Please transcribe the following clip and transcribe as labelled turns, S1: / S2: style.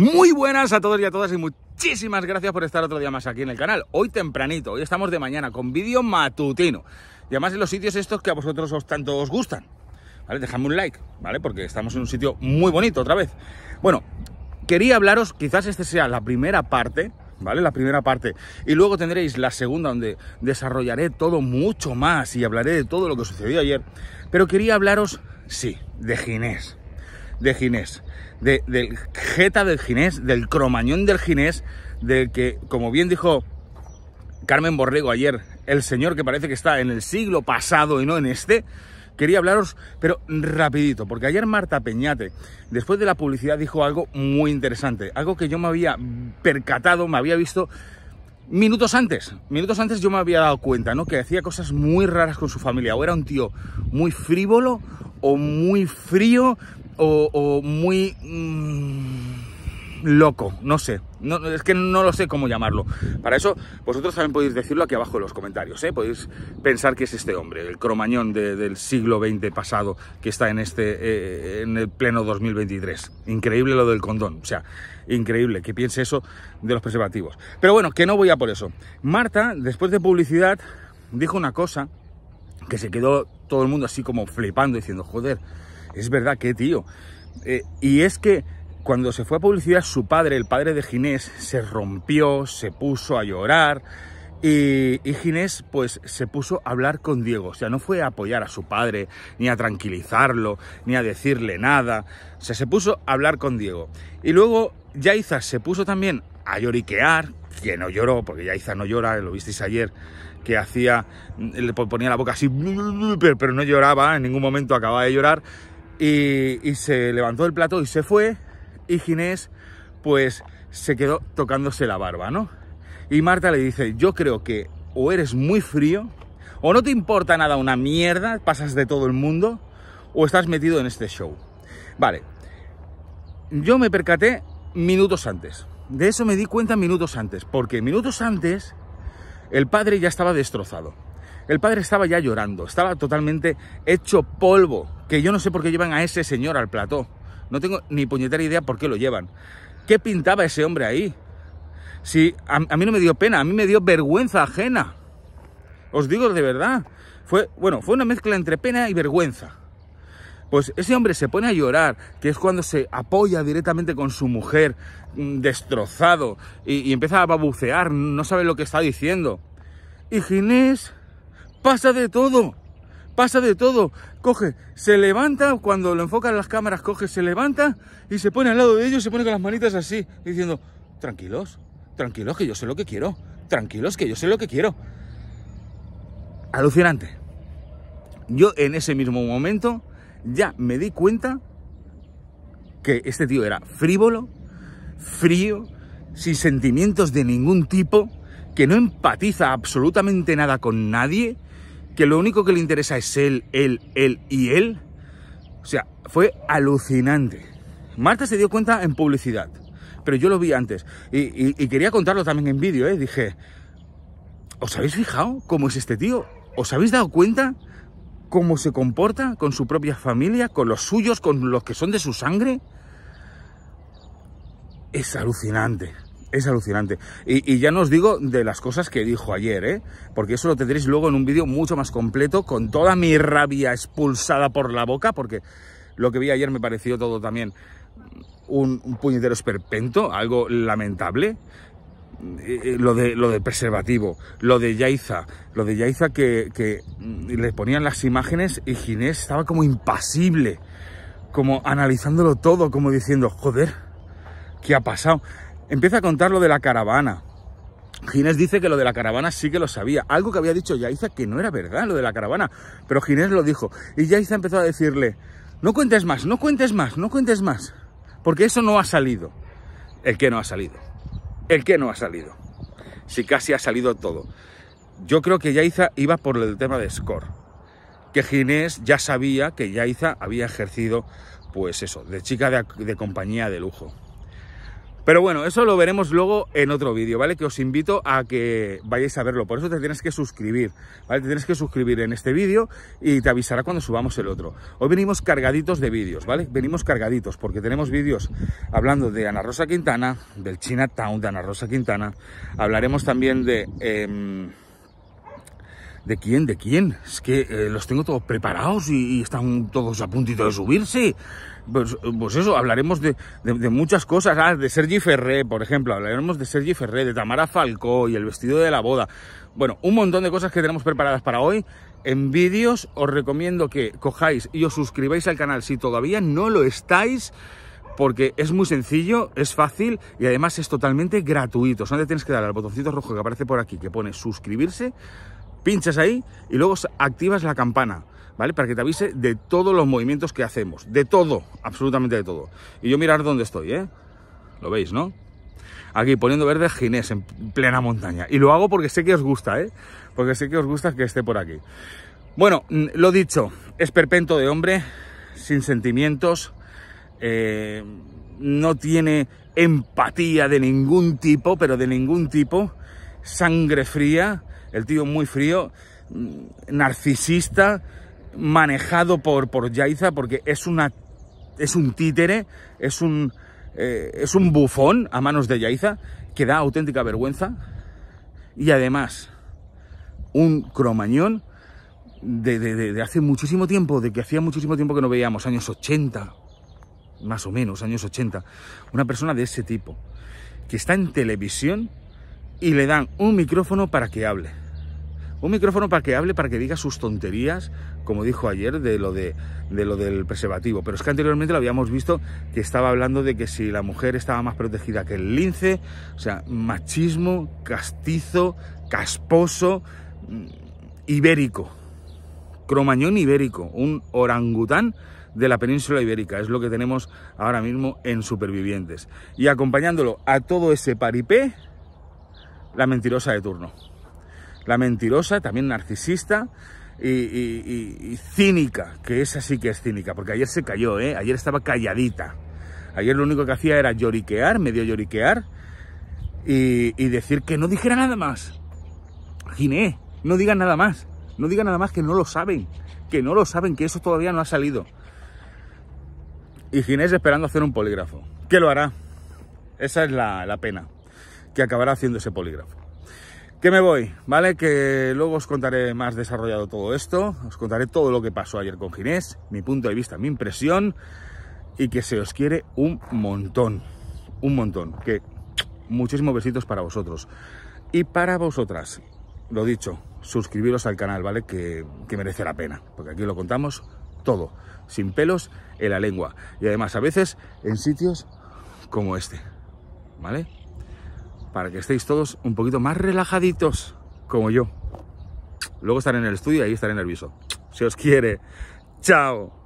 S1: Muy buenas a todos y a todas y muchísimas gracias por estar otro día más aquí en el canal. Hoy tempranito, hoy estamos de mañana con vídeo matutino. Y además en los sitios estos que a vosotros os tanto os gustan. ¿Vale? Dejadme un like, ¿vale? Porque estamos en un sitio muy bonito otra vez. Bueno, quería hablaros, quizás esta sea la primera parte, ¿vale? La primera parte. Y luego tendréis la segunda donde desarrollaré todo mucho más y hablaré de todo lo que sucedió ayer. Pero quería hablaros, sí, de Ginés de Ginés, del Jeta del Ginés, del Cromañón del Ginés, del que, como bien dijo Carmen Borrego ayer, el señor que parece que está en el siglo pasado y no en este, quería hablaros, pero rapidito, porque ayer Marta Peñate, después de la publicidad, dijo algo muy interesante, algo que yo me había percatado, me había visto minutos antes, minutos antes yo me había dado cuenta, ¿no? Que hacía cosas muy raras con su familia, o era un tío muy frívolo o muy frío, o, muy mm, loco, no sé. No, es que no lo sé cómo llamarlo. Para eso, vosotros también podéis decirlo aquí abajo en los comentarios. ¿eh? Podéis pensar que es este hombre, el cromañón del siglo XX pasado que está en este eh, en el pleno 2023. Increíble lo del condón. O sea, increíble que piense eso de los preservativos. Pero bueno, que no voy a por eso. Marta, después de publicidad, dijo una cosa que se quedó todo el mundo así como flipando, diciendo, joder, es verdad que, tío. Eh, y es que cuando se fue a publicidad, su padre, el padre de Ginés, se rompió, se puso a llorar. Y, Ginés pues se puso a hablar con Diego, o sea, no fue a apoyar a su padre, ni a tranquilizarlo, ni a decirle nada, o sea, se puso a hablar con Diego. Y luego Yaiza se puso también a lloriquear, que no lloró, porque Yaiza no llora, lo visteis ayer, que hacía, le ponía la boca así, pero no lloraba, en ningún momento acababa de llorar, y, se levantó el plato y se fue. Y Ginés, pues, se quedó tocándose la barba, ¿no? Y Marta le dice, yo creo que o eres muy frío, o no te importa nada una mierda, pasas de todo el mundo, o estás metido en este show. Vale, yo me percaté minutos antes. De eso me di cuenta minutos antes, porque minutos antes el padre ya estaba destrozado. El padre estaba ya llorando, estaba totalmente hecho polvo, que yo no sé por qué llevan a ese señor al plató. No tengo ni puñetera idea por qué lo llevan. ¿Qué pintaba ese hombre ahí? Sí, a, mí no me dio pena, a mí me dio vergüenza ajena. Os digo de verdad. Fue, bueno, fue una mezcla entre pena y vergüenza. Pues ese hombre se pone a llorar, que es cuando se apoya directamente con su mujer, mm, destrozado, y, y empieza a babucear, no sabe lo que está diciendo. Y Ginés pasa de todo, pasa de todo. Coge, se levanta, cuando lo enfocan las cámaras, coge, se levanta y se pone al lado de ellos, se pone con las manitas así, diciendo, tranquilos, tranquilos, que yo sé lo que quiero, tranquilos, que yo sé lo que quiero. Alucinante. Yo en ese mismo momento ya me di cuenta que este tío era frívolo, frío, sin sentimientos de ningún tipo, que no empatiza absolutamente nada con nadie, que lo único que le interesa es él, él, él y él. O sea, fue alucinante. Marta se dio cuenta en publicidad, pero yo lo vi antes y, quería contarlo también en vídeo, ¿eh? Dije, ¿os habéis fijado cómo es este tío? ¿Os habéis dado cuenta cómo se comporta con su propia familia, con los suyos, con los que son de su sangre? Es alucinante es alucinante. Y, ya no os digo de las cosas que dijo ayer, ¿eh? porque eso lo tendréis luego en un vídeo mucho más completo, con toda mi rabia expulsada por la boca, porque lo que vi ayer me pareció todo también un, puñetero esperpento, algo lamentable. Eh, eh, lo de, lo de preservativo, lo de Yaiza, lo de Yaiza que, que mm, le ponían las imágenes y Ginés estaba como impasible, como analizándolo todo, como diciendo, joder, ¿qué ha pasado? Empieza a contar lo de la caravana. Ginés dice que lo de la caravana sí que lo sabía, algo que había dicho Yaiza que no era verdad lo de la caravana, pero Ginés lo dijo. Y Yaiza empezó a decirle, no cuentes más, no cuentes más, no cuentes más, porque eso no ha salido. El que no ha salido. El que no ha salido. Si casi ha salido todo. Yo creo que Yaiza iba por el tema de Score, que Ginés ya sabía que Yaiza había ejercido, pues eso, de chica de compañía de lujo. Pero bueno, eso lo veremos luego en otro vídeo, ¿vale? Que os invito a que vayáis a verlo. Por eso te tienes que suscribir, ¿vale? Te tienes que suscribir en este vídeo y te avisará cuando subamos el otro. Hoy venimos cargaditos de vídeos, ¿vale? Venimos cargaditos porque tenemos vídeos hablando de Ana Rosa Quintana, del Chinatown de Ana Rosa Quintana. Hablaremos también de... Em, ¿De quién? ¿De quién? Es que eh, los tengo todos preparados y, están todos a puntito de subirse. Pues, pues eso, hablaremos de, muchas cosas. Ah, de Sergi Ferré, por ejemplo. Hablaremos de Sergi Ferré, de Tamara Falcó y el vestido de la boda. Bueno, un montón de cosas que tenemos preparadas para hoy. En vídeos os recomiendo que cojáis y os suscribáis al canal si todavía no lo estáis porque es muy sencillo, es fácil y además es totalmente gratuito. Solo tienes que dar al botoncito rojo que aparece por aquí que pone suscribirse Pinches ahí y luego activas la campana, ¿vale? Para que te avise de todos los movimientos que hacemos, de todo, absolutamente de todo. Y yo mirar dónde estoy, ¿eh? Lo veis, ¿no? Aquí poniendo verde Ginés en plena montaña. Y lo hago porque sé que os gusta, ¿eh? Porque sé que os gusta que esté por aquí. Bueno, mm, lo dicho, Es perpento de hombre, sin sentimientos, eh, no tiene empatía de ningún tipo, pero de ningún tipo, sangre fría, el tío muy frío, narcisista, manejado por, por Yaiza, porque es, una, es un títere, es un, eh, es un bufón a manos de Yaiza, que da auténtica vergüenza. Y además, un cromañón de, hace muchísimo tiempo, de que hacía muchísimo tiempo que no veíamos, años 80, más o menos, años 80. Una persona de ese tipo, que está en televisión y le dan un micrófono para que hable. Un micrófono para que hable, para que diga sus tonterías, como dijo ayer de lo, de, lo del preservativo. Pero es que anteriormente lo habíamos visto que estaba hablando de que si la mujer estaba más protegida que el lince, o sea, machismo, castizo, casposo, mm, ibérico. Cromañón ibérico, un orangután de la península ibérica. Es lo que tenemos ahora mismo en Supervivientes. Y acompañándolo a todo ese paripé, la mentirosa de turno. La mentirosa, también narcisista y, cínica, que esa sí que es cínica, porque ayer se cayó, ¿eh? ayer estaba calladita. Ayer lo único que hacía era lloriquear, medio lloriquear, y, decir que no dijera nada más. Giné, no digan nada más. No digan nada más que no lo saben, que no lo saben, que eso todavía no ha salido. Y Ginés esperando hacer un polígrafo. ¿Qué lo hará? Esa es la pena que acabará haciendo ese polígrafo. Que me voy, ¿vale? Que luego os contaré más desarrollado todo esto, os contaré todo lo que pasó ayer con Ginés, mi punto de vista, mi impresión, y que se os quiere un montón, un montón, que muchísimos besitos para vosotros. Y para vosotras, lo dicho, suscribiros al canal, ¿vale? Que, que merece la pena, porque aquí lo contamos todo, sin pelos en la lengua, y además a veces en sitios como este, ¿vale? para que estéis todos un poquito más relajaditos como yo. Luego estaré en el estudio y ahí estaré nervioso. Si os quiere. Chao.